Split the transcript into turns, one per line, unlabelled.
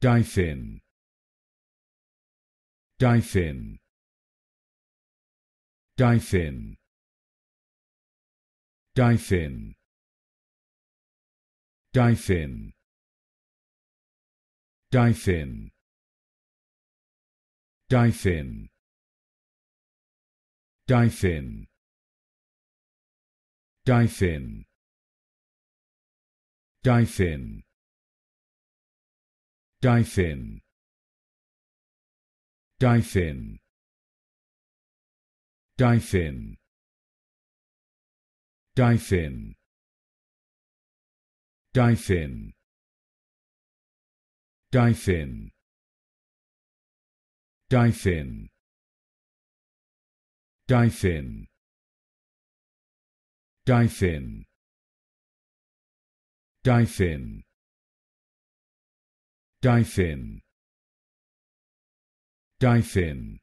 dive in dive in dive in dive in dive in dive in dive in dive in dive in dive in dive in dive in dive in dive in dive in dive in dive in dive in dive in dive in Dive in.